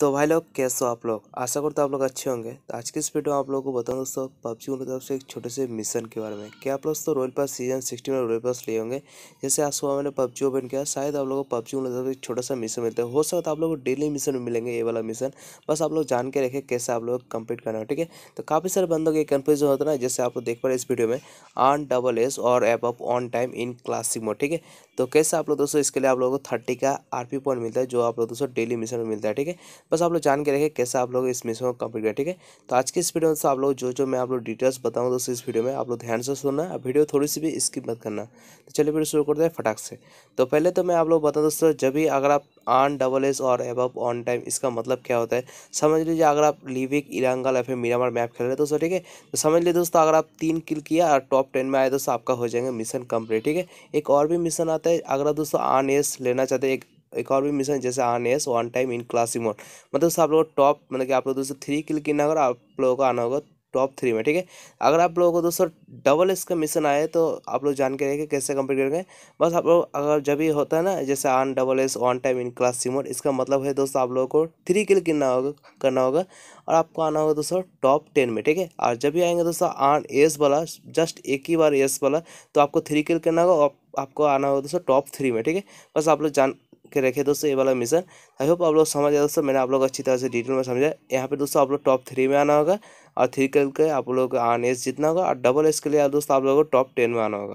तो भाई लोग कैसे हो आप लोग आशा करता आप लोग अच्छे होंगे तो आज की इस वीडियो में आप लोगों को बताऊँ दोस्तों पबजी उनकी तरफ से एक छोटे से मिशन के बारे में क्या आप लोग दोस्तों रॉयल पास सीजन सिक्सटी में रॉयल पास लिए होंगे जैसे आज सुबह मैंने पबजी ओपन किया शायद आप लोगों को पबजी उनकी तरफ से एक छोटा सा मिशन मिलता है हो सकता है आप लोग को डेली मिशन मिलेंगे ये वाला मिशन बस आप लोग जान के रखें कैसे आप लोग कंप्लीट करना है ठीक है तो काफ़ी सारे बंदों के कन्फ्यूजन होता है ना जैसे आप लोग देख पा रहे इस वीडियो में ऑन डबल एस और एप up on time in classic mode ठीक है तो कैसे आप लोग दोस्तों इसके लिए आप लोगों को थर्टी का आर पॉइंट मिलता है जो आप लोग दोस्तों डेली मिशन में मिलता है ठीक है बस आप लोग जान के रखें कैसे आप लोग इस मिशन को कंप्लीट करें ठीक है तो आज की इस वीडियो में आप लोग जो जो मैं आप लोग डिटेल्स बताऊँ दोस्तों इस वीडियो में आप लोग ध्यान से सुनना और वीडियो थोड़ी सी भी स्किप मत करना तो चलिए वीडियो शुरू करते हैं फटाक से तो पहले तो मैं आप लोग बताऊँ दोस्तों जब भी अगर आप ऑन डबल एस और एबव ऑन टाइम इसका मतलब क्या होता है समझ लीजिए अगर आप लिविक इरांगल या फिर मीरामार मैप खेल रहे हैं दोस्तों ठीक है तो समझ लीजिए दोस्तों अगर आप तीन किल किया और टॉप टेन में आए दोस्तों आपका हो जाएंगे मिशन कंप्लीट ठीक है एक और भी मिशन आता है अगर आप दोस्तों ऑन एस लेना चाहते हैं एक एक और भी मिशन जैसे on S one time in class mode मतलब सब लोग टॉप मतलब कि आप लोग दोस्तों थ्री किल की होगा अगर आप लोगों को आना होगा टॉप थ्री में ठीक है अगर आप लोगों को दोस्तों डबल एस का मिशन आए तो आप लोग जान के रहेंगे कैसे कंप्लीट करेंगे बस आप लोग अगर जब भी होता है ना जैसे on double S one time in class C इसका मतलब है दोस्तों आप लोगों को थ्री किल कितना होगा करना होगा और आपको आना होगा दोस्तों टॉप टेन में ठीक है और जब भी आएंगे दोस्तों आन एस वाला जस्ट एक ही बार एस वाला तो आपको थ्री किल करना होगा और आपको आना होगा दोस्तों टॉप थ्री में ठीक है बस आप लोग जान के रखे दोस्तों ये वाला मिशन आई होप आप लोग समझ आए दोस्तों मैंने आप लोग अच्छी तरह से डिटेल में समझा यहाँ पे दोस्तों आप लोग टॉप थ्री में आना होगा और थ्री करके आप लोग आन एस जीतना होगा और डबल एस के लिए दोस्तों आप लोगों को टॉप टेन में आना होगा